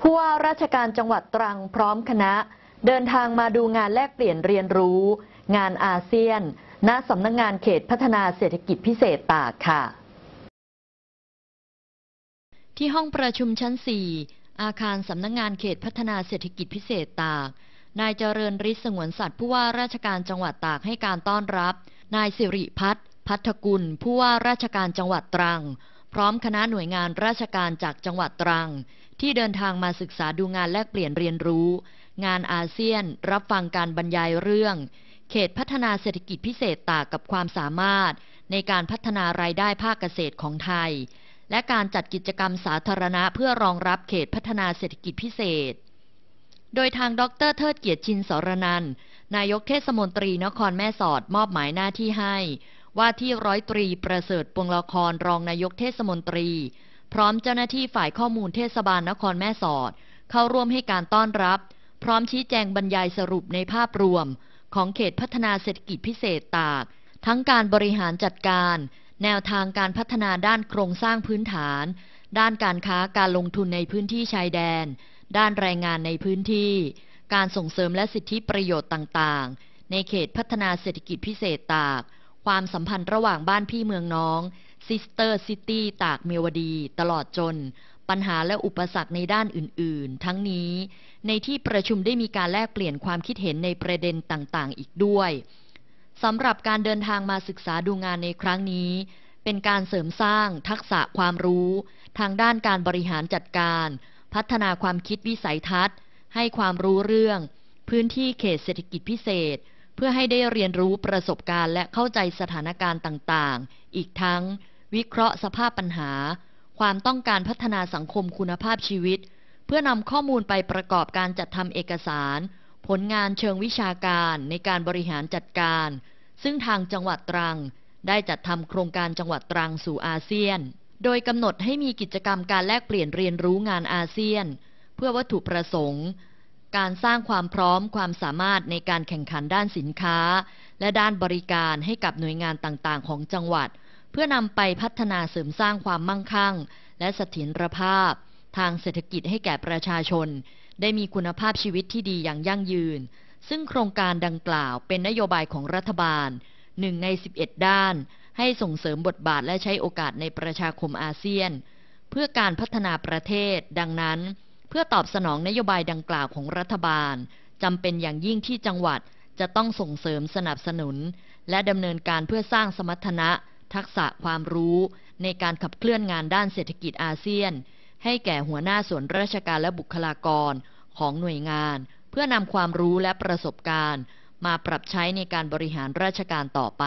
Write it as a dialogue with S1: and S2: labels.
S1: ผู้ว่าราชการจังหวัดตรังพร้อมคณะ เดินทางมาดูงานแลกเปลี่ยนเรียนรู้ งานอาเซียน ณ สำนักงงานเขตพัฒนาเศรษฐกิจพิเศษตากค่ะที่ห้องประชุมชั้น 4 อาคารสำนักงงานเขตพัฒนาเศรษฐกิจพิเศษตากนายเจริญริศสงวนสัตว์ ผู้ว่าราชการจังหวัดตากให้การต้อนรับ นายสิริพัฒน์พัฒกุล ผู้ว่าราชการจังหวัดตรังพร้อมคณะหน่วยงานราชการจากจังหวัดตรัง ที่เดินทางมาศึกษาดูงานแลกเปลี่ยนเรียนรู้ งานอาเซียนรับฟังการบรรยายเรื่อง เขตพัฒนาเศรษฐกิจพิเศษตากับความสามารถ ในการพัฒนารายได้ภาคเกษตรของไทย และการจัดกิจกรรมสาธารณะเพื่อรองรับเขตพัฒนาเศรษฐกิจพิเศษ โดยทางดรเทิดเกียรติชินสรนันนายกเทศมนตรีนครแม่สอดมอบหมายหน้าที่ให้ว่าที่ร้อยตรี ประเสริฐปวงละครรองนายกเทศมนตรี พร้อมเจ้าหน้าที่ฝ่ายข้อมูลเทศบาลนครแม่สอด เข้าร่วมให้การต้อนรับ พร้อมชี้แจงบรรยายสรุปในภาพรวม ของเขตพัฒนาเศรษฐกิจพิเศษตาก ทั้งการบริหารจัดการ แนวทางการพัฒนาด้านโครงสร้างพื้นฐาน ด้านการค้าการลงทุนในพื้นที่ชายแดน ด้านแรงงานในพื้นที่ การส่งเสริมและสิทธิประโยชน์ต่างๆ ในเขตพัฒนาเศรษฐกิจพิเศษตากความสัมพันธ์ระหว่างบ้านพี่เมืองน้องซิสเตอร์ซิตี้ตากเมวดี ตลอดจน ปัญหาและอุปสรรคในด้านอื่นๆ ทั้งนี้ ในที่ประชุมได้มีการแลกเปลี่ยนความคิดเห็นในประเด็นต่างๆ อีกด้วยสำหรับการเดินทางมาศึกษาดูงานในครั้งนี้ เป็นการเสริมสร้าง ทักษะความรู้ ทางด้านการบริหารจัดการ พัฒนาความคิดวิสัยทัศน์ ให้ความรู้เรื่อง พื้นที่เขตเศรษฐกิจพิเศษพื่อให้ได้เรียนรู้ประสบการณ์และเข้าใจสถานการณ์ต่างๆ อีกทั้งวิเคราะห์สภาพปัญหา ความต้องการพัฒนาสังคมคุณภาพชีวิต เพื่อนำข้อมูลไปประกอบการจัดทำเอกสาร ผลงานเชิงวิชาการในการบริหารจัดการ ซึ่งทางจังหวัดตรังได้จัดทำโครงการจังหวัดตรังสู่อาเซียน โดยกำหนดให้มีกิจกรรมการแลกเปลี่ยนเรียนรู้งานอาเซียน เพื่อวัตถุประสงค์การสร้างความพร้อมความสามารถในการแข่งขันด้านสินค้าและด้านบริการให้กับหน่วยงานต่างๆของจังหวัดเพื่อนำไปพัฒนาเสริมสร้างความมั่งคั่งและเสถียรภาพทางเศรษฐกิจให้แก่ประชาชนได้มีคุณภาพชีวิตที่ดีอย่างยั่งยืนซึ่งโครงการดังกล่าวเป็นนโยบายของรัฐบาลหนึ่งใน 11 ด้านให้ส่งเสริมบทบาทและใช้โอกาสในประชาคมอาเซียนเพื่อการพัฒนาประเทศดังนั้นเพื่อตอบสนองนโยบายดังกล่าวของรัฐบาลจำเป็นอย่างยิ่งที่จังหวัดจะต้องส่งเสริมสนับสนุน และดำเนินการเพื่อสร้างสมรรถนะ ทักษะความรู้ ในการขับเคลื่อนงานด้านเศรษฐกิจอาเซียน ให้แก่หัวหน้าส่วนราชการและบุคลากร ของหน่วยงาน เพื่อนำความรู้และประสบการณ์ มาปรับใช้ในการบริหารราชการต่อไป